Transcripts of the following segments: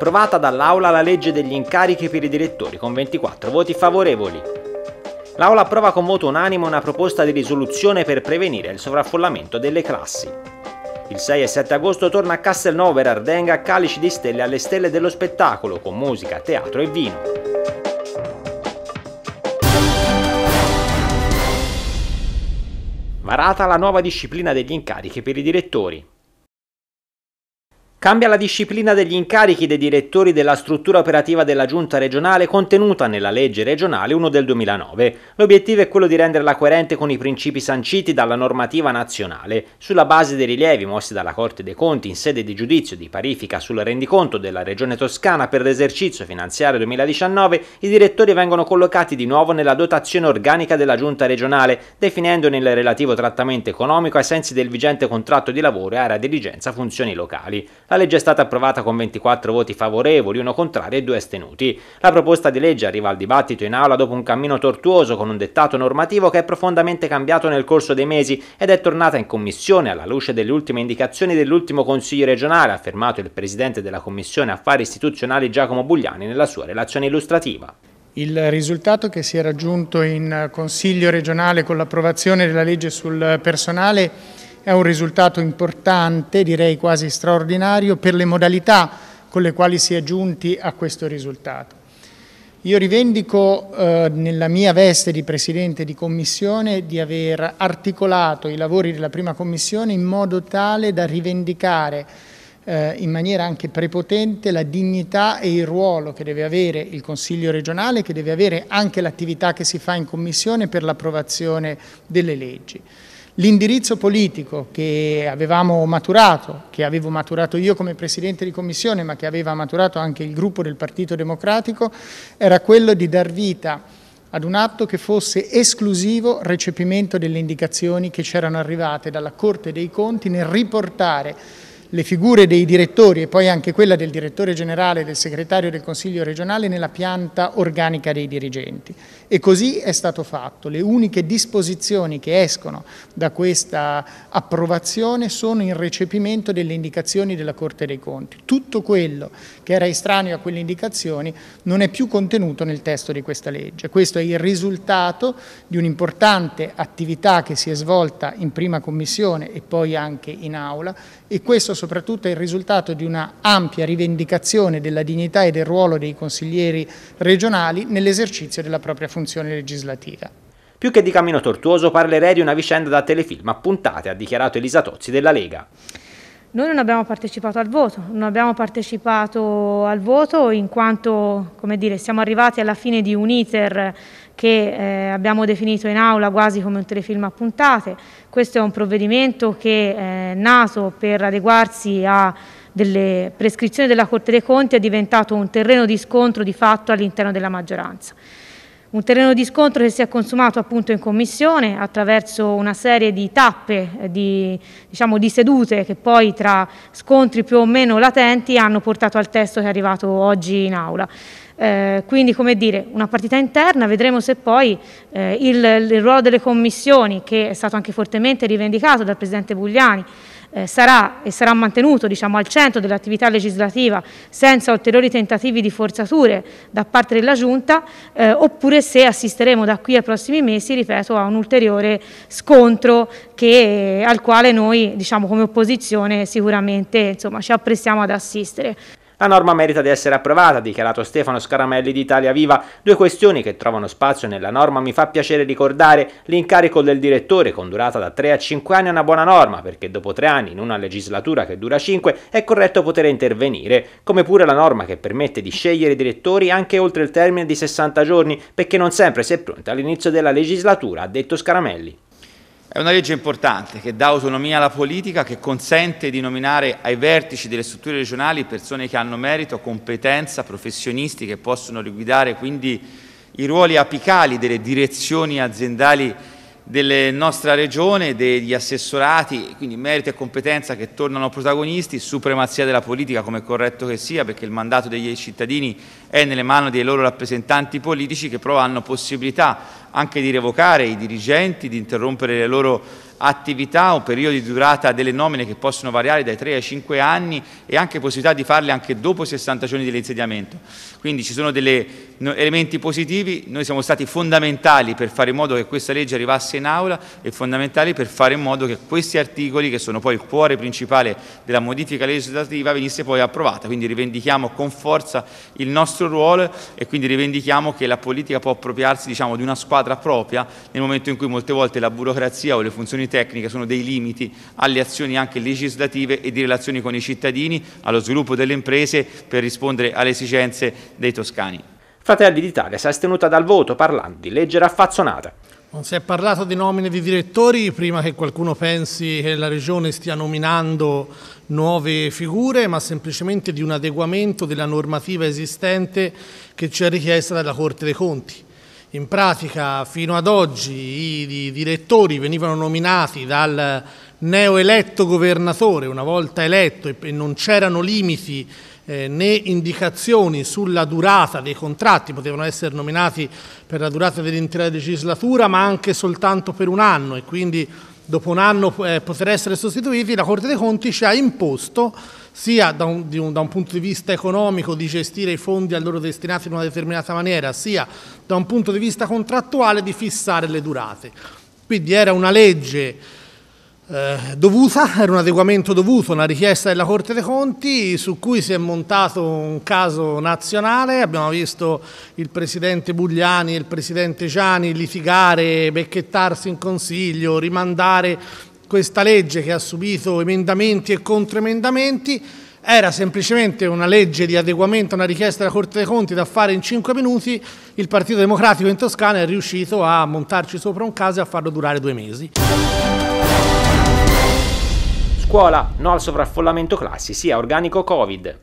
approvata dall'Aula la legge degli incarichi per i direttori con 24 voti favorevoli. L'Aula approva con voto unanime una proposta di risoluzione per prevenire il sovraffollamento delle classi. Il 6 e 7 agosto torna a Castelnuovo per Ardenga Calici di Stelle alle Stelle dello Spettacolo con musica, teatro e vino. Varata la nuova disciplina degli incarichi per i direttori. Cambia la disciplina degli incarichi dei direttori della struttura operativa della Giunta regionale contenuta nella legge regionale 1 del 2009. L'obiettivo è quello di renderla coerente con i principi sanciti dalla normativa nazionale. Sulla base dei rilievi mossi dalla Corte dei Conti in sede di giudizio di parifica sul rendiconto della Regione Toscana per l'esercizio finanziario 2019, i direttori vengono collocati di nuovo nella dotazione organica della Giunta regionale, definendone il relativo trattamento economico ai sensi del vigente contratto di lavoro e area dirigenza funzioni locali. La legge è stata approvata con 24 voti favorevoli, uno contrario e due astenuti. La proposta di legge arriva al dibattito in aula dopo un cammino tortuoso con un dettato normativo che è profondamente cambiato nel corso dei mesi ed è tornata in commissione alla luce delle ultime indicazioni dell'ultimo Consiglio regionale, ha affermato il presidente della Commissione Affari Istituzionali Giacomo Bugliani nella sua relazione illustrativa. Il risultato che si è raggiunto in Consiglio regionale con l'approvazione della legge sul personale è un risultato importante, direi quasi straordinario, per le modalità con le quali si è giunti a questo risultato. Io rivendico eh, nella mia veste di Presidente di Commissione di aver articolato i lavori della prima Commissione in modo tale da rivendicare eh, in maniera anche prepotente la dignità e il ruolo che deve avere il Consiglio regionale, che deve avere anche l'attività che si fa in Commissione per l'approvazione delle leggi. L'indirizzo politico che avevamo maturato, che avevo maturato io come Presidente di Commissione, ma che aveva maturato anche il gruppo del Partito Democratico, era quello di dar vita ad un atto che fosse esclusivo recepimento delle indicazioni che c'erano arrivate dalla Corte dei Conti nel riportare le figure dei direttori e poi anche quella del direttore generale e del segretario del Consiglio regionale nella pianta organica dei dirigenti. E così è stato fatto. Le uniche disposizioni che escono da questa approvazione sono in recepimento delle indicazioni della Corte dei Conti. Tutto quello che era estraneo a quelle indicazioni non è più contenuto nel testo di questa legge. Questo è il risultato di un'importante attività che si è svolta in prima commissione e poi anche in aula e questo soprattutto è il risultato di una ampia rivendicazione della dignità e del ruolo dei consiglieri regionali nell'esercizio della propria funzione legislativa. Più che di cammino tortuoso parlerei di una vicenda da telefilm a puntate, ha dichiarato Elisa Tozzi della Lega. Noi non abbiamo partecipato al voto, non abbiamo partecipato al voto in quanto, come dire, siamo arrivati alla fine di un iter che eh, abbiamo definito in aula quasi come un telefilm a puntate. Questo è un provvedimento che eh, è nato per adeguarsi a delle prescrizioni della Corte dei Conti è diventato un terreno di scontro di fatto all'interno della maggioranza. Un terreno di scontro che si è consumato appunto in commissione attraverso una serie di tappe, eh, di, diciamo, di sedute che poi tra scontri più o meno latenti hanno portato al testo che è arrivato oggi in aula. Eh, quindi, come dire, una partita interna, vedremo se poi eh, il, il ruolo delle commissioni, che è stato anche fortemente rivendicato dal Presidente Bugliani, eh, sarà e sarà mantenuto diciamo, al centro dell'attività legislativa senza ulteriori tentativi di forzature da parte della Giunta eh, oppure se assisteremo da qui ai prossimi mesi, ripeto, a un ulteriore scontro che, al quale noi diciamo, come opposizione sicuramente insomma, ci apprestiamo ad assistere. La norma merita di essere approvata, ha dichiarato Stefano Scaramelli di Italia Viva. Due questioni che trovano spazio nella norma mi fa piacere ricordare. L'incarico del direttore, con durata da 3 a 5 anni, è una buona norma, perché dopo 3 anni, in una legislatura che dura 5, è corretto poter intervenire, come pure la norma che permette di scegliere i direttori anche oltre il termine di 60 giorni, perché non sempre si è pronta all'inizio della legislatura, ha detto Scaramelli. È una legge importante che dà autonomia alla politica, che consente di nominare ai vertici delle strutture regionali persone che hanno merito, competenza, professionisti che possono riguidare quindi i ruoli apicali delle direzioni aziendali della nostra regione, degli assessorati, quindi merito e competenza che tornano protagonisti, supremazia della politica come corretto che sia, perché il mandato dei cittadini è nelle mani dei loro rappresentanti politici che però hanno possibilità anche di revocare i dirigenti, di interrompere le loro attività o periodi di durata delle nomine che possono variare dai 3 ai 5 anni e anche possibilità di farle anche dopo 60 giorni dell'insediamento. Quindi ci sono degli elementi positivi, noi siamo stati fondamentali per fare in modo che questa legge arrivasse in aula e fondamentali per fare in modo che questi articoli, che sono poi il cuore principale della modifica legislativa, venisse poi approvata. Quindi rivendichiamo con forza il nostro ruolo e quindi rivendichiamo che la politica può appropriarsi diciamo, di una squadra propria nel momento in cui molte volte la burocrazia o le funzioni tecniche, sono dei limiti alle azioni anche legislative e di relazioni con i cittadini, allo sviluppo delle imprese per rispondere alle esigenze dei toscani. Fratelli d'Italia si è astenuta dal voto parlando di legge raffazzonata. Non si è parlato di nomine di direttori prima che qualcuno pensi che la Regione stia nominando nuove figure, ma semplicemente di un adeguamento della normativa esistente che ci è richiesta dalla Corte dei Conti. In pratica, fino ad oggi, i direttori venivano nominati dal neoeletto governatore, una volta eletto e non c'erano limiti eh, né indicazioni sulla durata dei contratti, potevano essere nominati per la durata dell'intera legislatura ma anche soltanto per un anno e quindi dopo un anno eh, poter essere sostituiti, la Corte dei Conti ci ha imposto sia da un, un, da un, punto di vista economico di gestire i fondi a loro destinati in una determinata maniera, sia da un punto di vista contrattuale di fissare le durate. Quindi era una legge eh, dovuta, era un adeguamento dovuto, una richiesta della Corte dei Conti su cui si è montato un caso nazionale, abbiamo visto il Presidente Bugliani e il Presidente Gianni litigare, becchettarsi in Consiglio, rimandare questa legge che ha subito emendamenti e controemendamenti era semplicemente una legge di adeguamento a una richiesta della Corte dei Conti da fare in cinque minuti, il Partito Democratico in Toscana è riuscito a montarci sopra un caso e a farlo durare due mesi. Scuola, no al sovraffollamento classi, sia sì, organico Covid.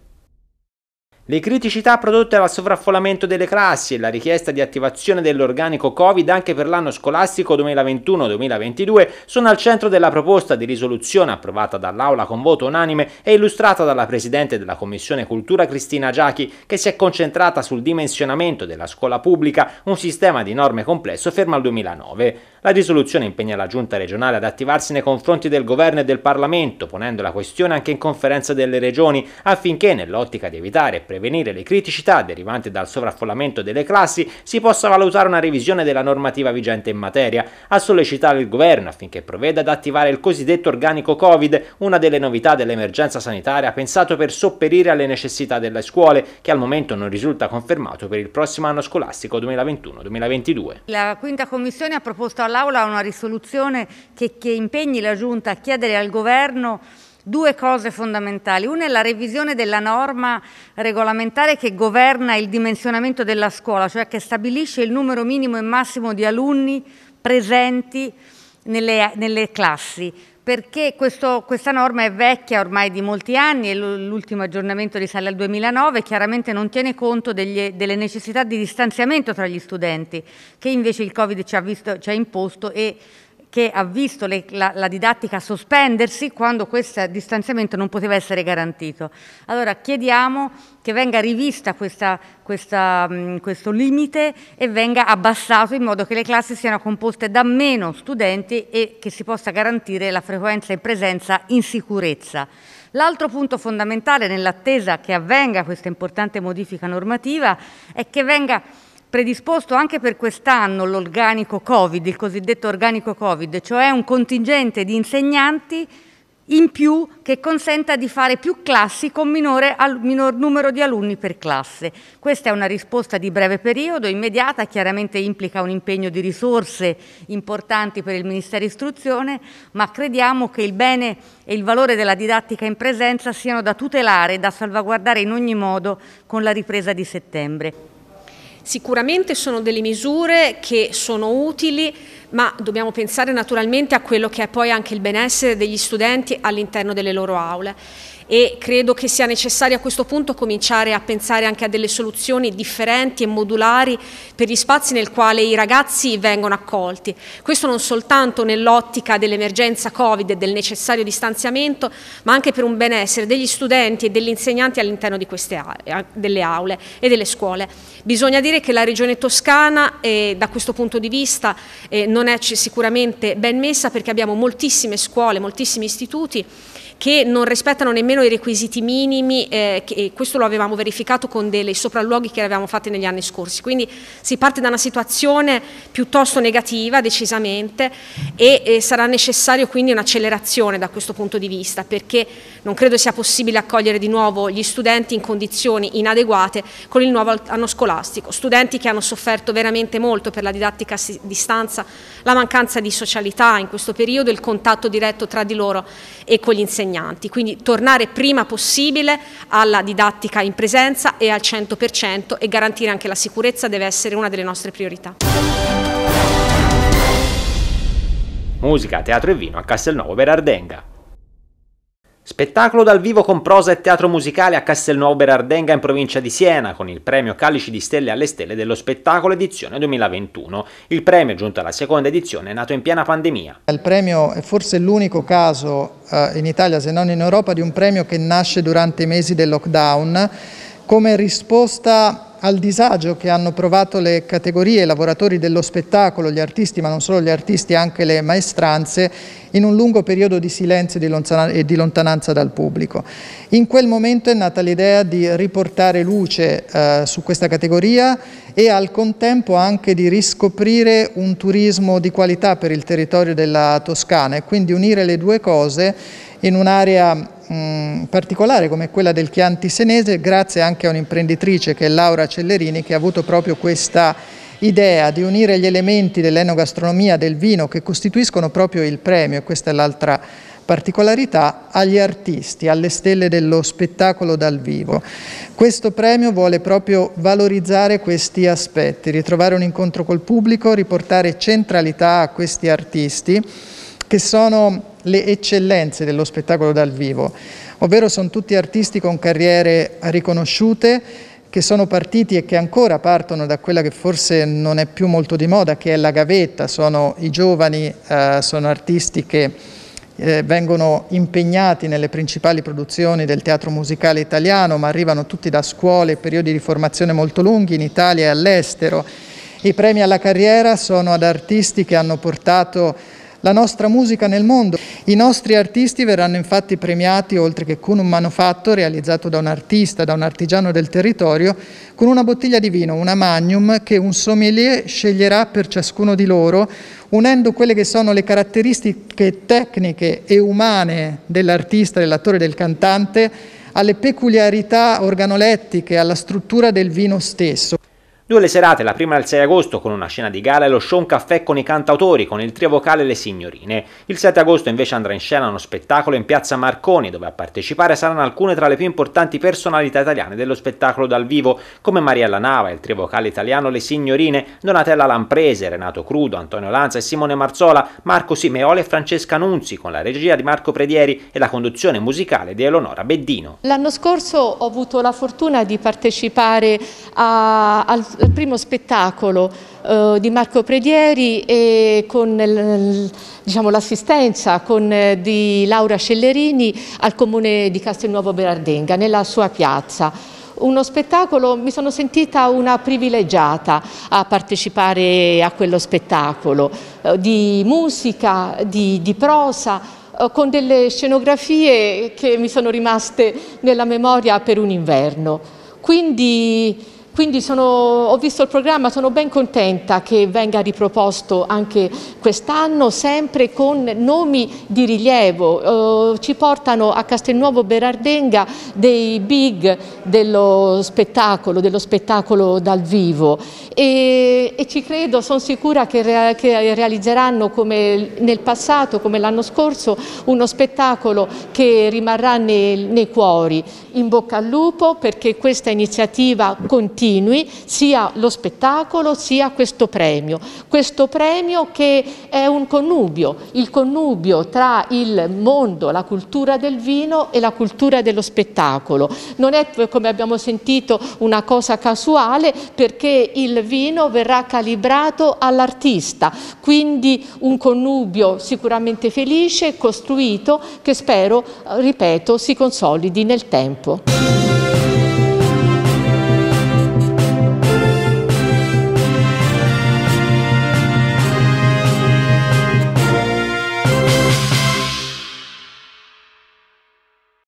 Le criticità prodotte dal sovraffollamento delle classi e la richiesta di attivazione dell'organico Covid anche per l'anno scolastico 2021-2022 sono al centro della proposta di risoluzione approvata dall'Aula con voto unanime e illustrata dalla Presidente della Commissione Cultura Cristina Giachi, che si è concentrata sul dimensionamento della scuola pubblica, un sistema di norme complesso fermo al 2009. La risoluzione impegna la Giunta regionale ad attivarsi nei confronti del Governo e del Parlamento, ponendo la questione anche in conferenza delle regioni, affinché, nell'ottica di evitare e prevenire le criticità derivanti dal sovraffollamento delle classi, si possa valutare una revisione della normativa vigente in materia, a sollecitare il Governo affinché provveda ad attivare il cosiddetto organico Covid, una delle novità dell'emergenza sanitaria pensato per sopperire alle necessità delle scuole, che al momento non risulta confermato per il prossimo anno scolastico 2021-2022. La quinta commissione ha proposto alla dall'Aula una risoluzione che, che impegni la Giunta a chiedere al Governo due cose fondamentali. Una è la revisione della norma regolamentare che governa il dimensionamento della scuola, cioè che stabilisce il numero minimo e massimo di alunni presenti nelle, nelle classi perché questo, questa norma è vecchia ormai di molti anni e l'ultimo aggiornamento risale al 2009 chiaramente non tiene conto degli, delle necessità di distanziamento tra gli studenti che invece il Covid ci ha, visto, ci ha imposto e che ha visto le, la, la, didattica sospendersi quando questo distanziamento non poteva essere garantito. Allora chiediamo che venga rivista questa, questa, mh, mm, questo limite e venga abbassato in modo che le classi siano composte da meno studenti e che si possa garantire la frequenza e presenza in sicurezza. L'altro punto fondamentale nell'attesa che avvenga questa importante modifica normativa è che venga predisposto anche per quest'anno l'organico Covid, il cosiddetto organico Covid, cioè un contingente di insegnanti in più che consenta di fare più classi con minore, al, minor numero di alunni per classe. Questa è una risposta di breve periodo, immediata, chiaramente implica un impegno di risorse importanti per il Ministero Istruzione, ma crediamo che il bene e il valore della didattica in presenza siano da tutelare e da salvaguardare in ogni modo con la ripresa di settembre. Sicuramente sono delle misure che sono utili, ma dobbiamo pensare naturalmente a quello che è poi anche il benessere degli studenti all'interno delle loro aule e credo che sia necessario a questo punto cominciare a pensare anche a delle soluzioni differenti e modulari per gli spazi nel quale i ragazzi vengono accolti. Questo non soltanto nell'ottica dell'emergenza Covid e del necessario distanziamento, ma anche per un benessere degli studenti e degli insegnanti all'interno eh, delle aule e delle scuole. Bisogna dire che la Regione Toscana eh, da questo punto di vista eh, non è sicuramente ben messa perché abbiamo moltissime scuole, moltissimi istituti che non rispettano nemmeno i requisiti minimi, eh, che, questo lo avevamo verificato con dei sopralluoghi che avevamo fatti negli anni scorsi. Quindi si parte da una situazione piuttosto negativa, decisamente, e eh, sarà necessario quindi un'accelerazione da questo punto di vista, perché non credo sia possibile accogliere di nuovo gli studenti in condizioni inadeguate con il nuovo anno scolastico, studenti che hanno sofferto veramente molto per la didattica a distanza, la mancanza di socialità in questo periodo, il contatto diretto tra di loro e con gli insegnanti insegnanti, quindi tornare prima possibile alla didattica in presenza e al 100% e garantire anche la sicurezza deve essere una delle nostre priorità musica, teatro e vino a Castelnuovo per Ardenga. Spettacolo dal vivo con prosa e teatro musicale a Castelnuovo Berardenga in provincia di Siena con il premio Calici di Stelle alle Stelle dello spettacolo edizione 2021. Il premio, giunto alla seconda edizione, è nato in piena pandemia. Il premio è forse l'unico caso eh, in Italia, se non in Europa, di un premio che nasce durante i mesi del lockdown come risposta al disagio che hanno provato le categorie, i lavoratori dello spettacolo, gli artisti, ma non solo gli artisti, anche le maestranze, in un lungo periodo di silenzio e di lontananza dal pubblico. In quel momento è nata l'idea di riportare luce eh, su questa categoria e al contempo anche di riscoprire un turismo di qualità per il territorio della Toscana e quindi unire le due cose in un'area particolare come quella del Chianti Senese, grazie anche a un'imprenditrice che è Laura Cellerini che ha avuto proprio questa idea di unire gli elementi dell'enogastronomia del vino che costituiscono proprio il premio, e questa è l'altra particolarità, agli artisti, alle stelle dello spettacolo dal vivo. Questo premio vuole proprio valorizzare questi aspetti, ritrovare un incontro col pubblico, riportare centralità a questi artisti che sono le eccellenze dello spettacolo dal vivo, ovvero sono tutti artisti con carriere riconosciute che sono partiti e che ancora partono da quella che forse non è più molto di moda, che è la gavetta, sono i giovani, eh, sono artisti che eh, vengono impegnati nelle principali produzioni del teatro musicale italiano, ma arrivano tutti da scuole, periodi di formazione molto lunghi in Italia e all'estero. I premi alla carriera sono ad artisti che hanno portato la nostra musica nel mondo. I nostri artisti verranno infatti premiati, oltre che con un manufatto realizzato da un artista, da un artigiano del territorio, con una bottiglia di vino, una magnum, che un sommelier sceglierà per ciascuno di loro, unendo quelle che sono le caratteristiche tecniche e umane dell'artista, dell'attore, del cantante, alle peculiarità organolettiche, alla struttura del vino stesso. Due le serate, la prima il 6 agosto con una scena di gala e lo show Un caffè con i cantautori con il trio vocale Le Signorine. Il 7 agosto invece andrà in scena uno spettacolo in piazza Marconi dove a partecipare saranno alcune tra le più importanti personalità italiane dello spettacolo dal vivo come Mariella Nava, il trio vocale italiano Le Signorine, Donatella Lamprese, Renato Crudo, Antonio Lanza e Simone Marzola, Marco Simeole e Francesca Nunzi con la regia di Marco Predieri e la conduzione musicale di Eleonora Beddino. L'anno scorso ho avuto la fortuna di partecipare a, al il primo spettacolo eh, di Marco Predieri e con diciamo, l'assistenza eh, di Laura Cellerini al comune di Castelnuovo Berardenga nella sua piazza uno spettacolo, mi sono sentita una privilegiata a partecipare a quello spettacolo, eh, di musica, di, di prosa, eh, con delle scenografie che mi sono rimaste nella memoria per un inverno. Quindi quindi sono, ho visto il programma, sono ben contenta che venga riproposto anche quest'anno, sempre con nomi di rilievo. Eh, ci portano a Castelnuovo Berardenga dei big dello spettacolo, dello spettacolo dal vivo. E, e ci credo, sono sicura che, che realizzeranno come nel passato, come l'anno scorso, uno spettacolo che rimarrà nei, nei cuori. In bocca al lupo perché questa iniziativa continua continui sia lo spettacolo sia questo premio. Questo premio che è un connubio, il connubio tra il mondo, la cultura del vino e la cultura dello spettacolo. Non è come abbiamo sentito una cosa casuale perché il vino verrà calibrato all'artista, quindi un connubio sicuramente felice, costruito, che spero, ripeto, si consolidi nel tempo.